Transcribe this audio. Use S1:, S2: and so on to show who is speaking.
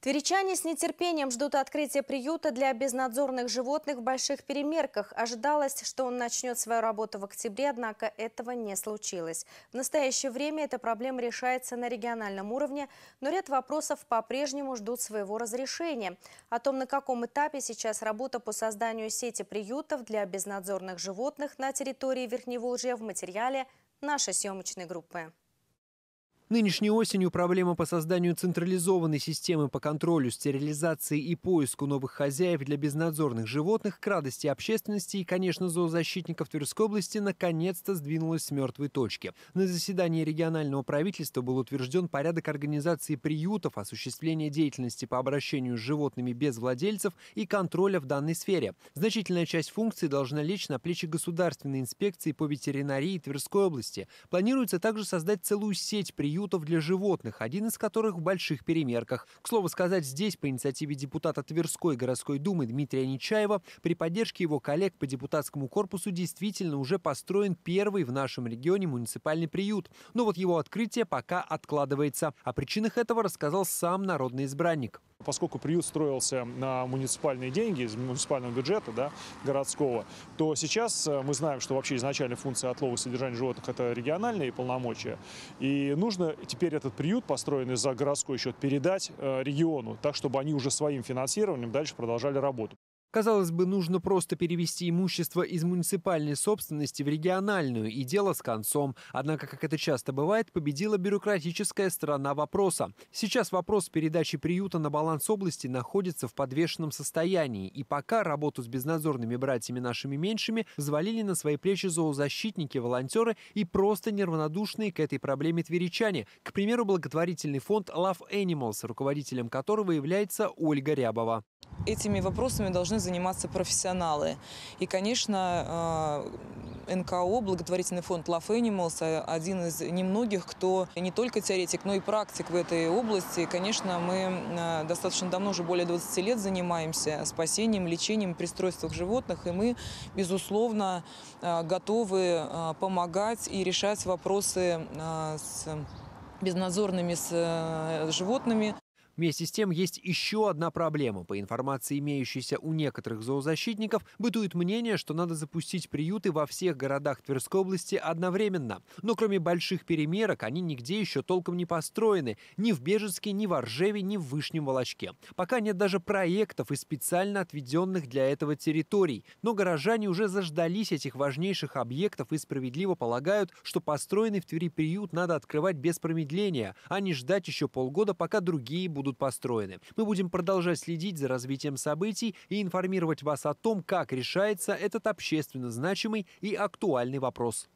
S1: Тверичане с нетерпением ждут открытия приюта для безнадзорных животных в Больших Перемерках. Ожидалось, что он начнет свою работу в октябре, однако этого не случилось. В настоящее время эта проблема решается на региональном уровне, но ряд вопросов по-прежнему ждут своего разрешения. О том, на каком этапе сейчас работа по созданию сети приютов для безнадзорных животных на территории Верхневолжья в материале нашей съемочной группы.
S2: Нынешней осенью проблема по созданию централизованной системы по контролю, стерилизации и поиску новых хозяев для безнадзорных животных к радости общественности и, конечно, зоозащитников Тверской области наконец-то сдвинулась с мертвой точки. На заседании регионального правительства был утвержден порядок организации приютов, осуществления деятельности по обращению с животными без владельцев и контроля в данной сфере. Значительная часть функций должна лечь на плечи государственной инспекции по ветеринарии Тверской области. Планируется также создать целую сеть приютов приютов для животных, один из которых в больших перемерках. К слову сказать, здесь по инициативе депутата Тверской городской думы Дмитрия Нечаева при поддержке его коллег по депутатскому корпусу действительно уже построен первый в нашем регионе муниципальный приют. Но вот его открытие пока откладывается. О причинах этого рассказал сам народный избранник. Поскольку приют строился на муниципальные деньги, из муниципального бюджета да,
S3: городского, то сейчас э, мы знаем, что вообще изначально функция отлова и содержания животных – это региональные полномочия. И нужно теперь этот приют, построенный за городской счет, передать э, региону, так, чтобы они уже своим финансированием дальше продолжали работу.
S2: Казалось бы, нужно просто перевести имущество из муниципальной собственности в региональную, и дело с концом. Однако, как это часто бывает, победила бюрократическая сторона вопроса. Сейчас вопрос передачи приюта на баланс области находится в подвешенном состоянии, и пока работу с безнадзорными братьями нашими меньшими взвалили на свои плечи зоозащитники, волонтеры и просто неравнодушные к этой проблеме тверичане. К примеру, благотворительный фонд Love Animals, руководителем которого является Ольга Рябова.
S4: Этими вопросами должны должны заниматься профессионалы. И, конечно, э, НКО, благотворительный фонд Love Animals, э, один из немногих, кто не только теоретик, но и практик в этой области. Конечно, мы э, достаточно давно, уже более 20 лет занимаемся спасением, лечением, пристройством животных, и мы, безусловно, готовы помогать и решать вопросы с безнадзорными с животными.
S2: Вместе с тем есть еще одна проблема. По информации, имеющейся у некоторых зоозащитников, бытует мнение, что надо запустить приюты во всех городах Тверской области одновременно. Но кроме больших перемерок, они нигде еще толком не построены. Ни в Бежецке, ни в Оржеве, ни в Вышнем Волочке. Пока нет даже проектов и специально отведенных для этого территорий. Но горожане уже заждались этих важнейших объектов и справедливо полагают, что построенный в Твери приют надо открывать без промедления, а не ждать еще полгода, пока другие будут будут построены. Мы будем продолжать следить за развитием событий и информировать вас о том, как решается этот общественно значимый и актуальный вопрос.